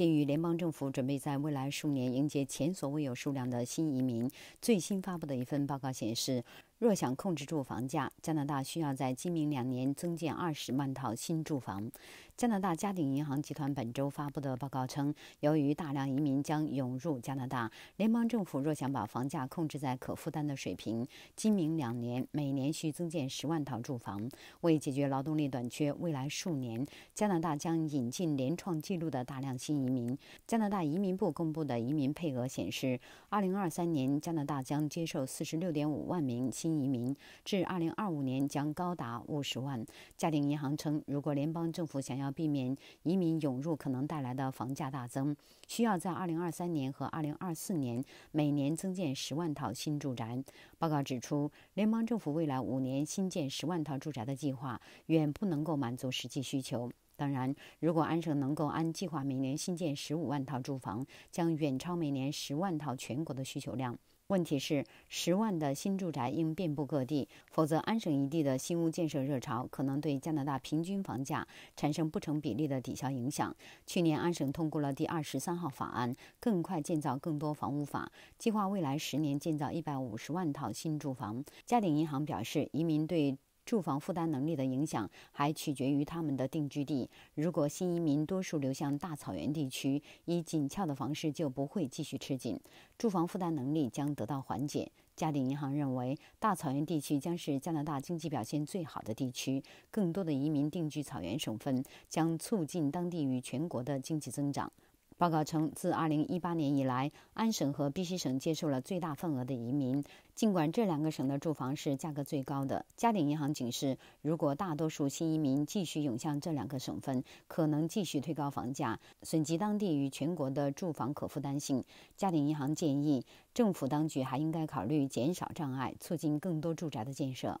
鉴于联邦政府准备在未来数年迎接前所未有数量的新移民，最新发布的一份报告显示。若想控制住房价，加拿大需要在今明两年增建二十万套新住房。加拿大家鼎银行集团本周发布的报告称，由于大量移民将涌入加拿大，联邦政府若想把房价控制在可负担的水平，今明两年每年需增建十万套住房。为解决劳动力短缺，未来数年加拿大将引进连创纪录的大量新移民。加拿大移民部公布的移民配额显示，二零二三年加拿大将接受四十六点五万名新。移民至二零二五年将高达五十万。嘉庭银行称，如果联邦政府想要避免移民涌入可能带来的房价大增，需要在二零二三年和二零二四年每年增建十万套新住宅。报告指出，联邦政府未来五年新建十万套住宅的计划远不能够满足实际需求。当然，如果安省能够按计划每年新建十五万套住房，将远超每年十万套全国的需求量。问题是，十万的新住宅应遍布各地，否则安省一地的新屋建设热潮可能对加拿大平均房价产生不成比例的抵消影响。去年，安省通过了第二十三号法案《更快建造更多房屋法》，计划未来十年建造一百五十万套新住房。嘉鼎银行表示，移民对。住房负担能力的影响还取决于他们的定居地。如果新移民多数流向大草原地区，以紧俏的房市就不会继续吃紧，住房负担能力将得到缓解。嘉定银行认为，大草原地区将是加拿大经济表现最好的地区。更多的移民定居草原省份，将促进当地与全国的经济增长。报告称，自2018年以来，安省和不省接受了最大份额的移民。尽管这两个省的住房是价格最高的，嘉鼎银行警示，如果大多数新移民继续涌向这两个省份，可能继续推高房价，损及当地与全国的住房可负担性。嘉鼎银行建议，政府当局还应该考虑减少障碍，促进更多住宅的建设。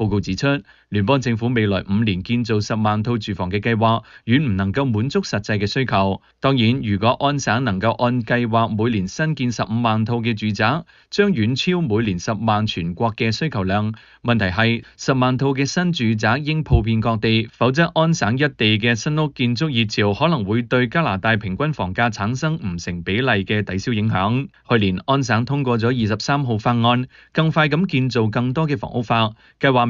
報告指出，聯邦政府未來五年建造十萬套住房嘅計劃，遠唔能夠滿足實際嘅需求。當然，如果安省能夠按計劃每年新建十五萬套嘅住宅，將遠超每年十萬全國嘅需求量。問題係，十萬套嘅新住宅應鋪遍各地，否則安省一地嘅新屋建築熱潮，可能會對加拿大平均房價產生唔成比例嘅抵消影響。去年安省通過咗二十三號法案，更快咁建造更多嘅房屋。法計劃。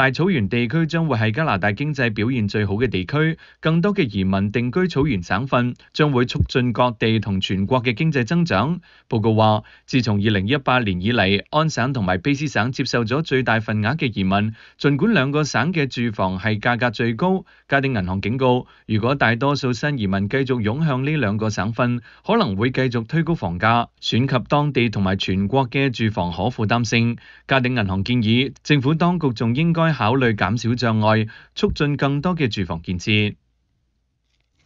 大草原地区将会系加拿大经济表现最好嘅地区，更多嘅移民定居草原省份将会促进各地同全国嘅经济增长。报告话，自从二零一八年以嚟，安省同埋卑斯省接受咗最大份额嘅移民，尽管两个省嘅住房系价格最高，加定银行警告，如果大多数新移民继续涌向呢两个省份，可能会继续推高房价，选及当地同埋全国嘅住房可负担性。加定银行建议政府当局仲应该。考虑减少障碍，促进更多嘅住房建设。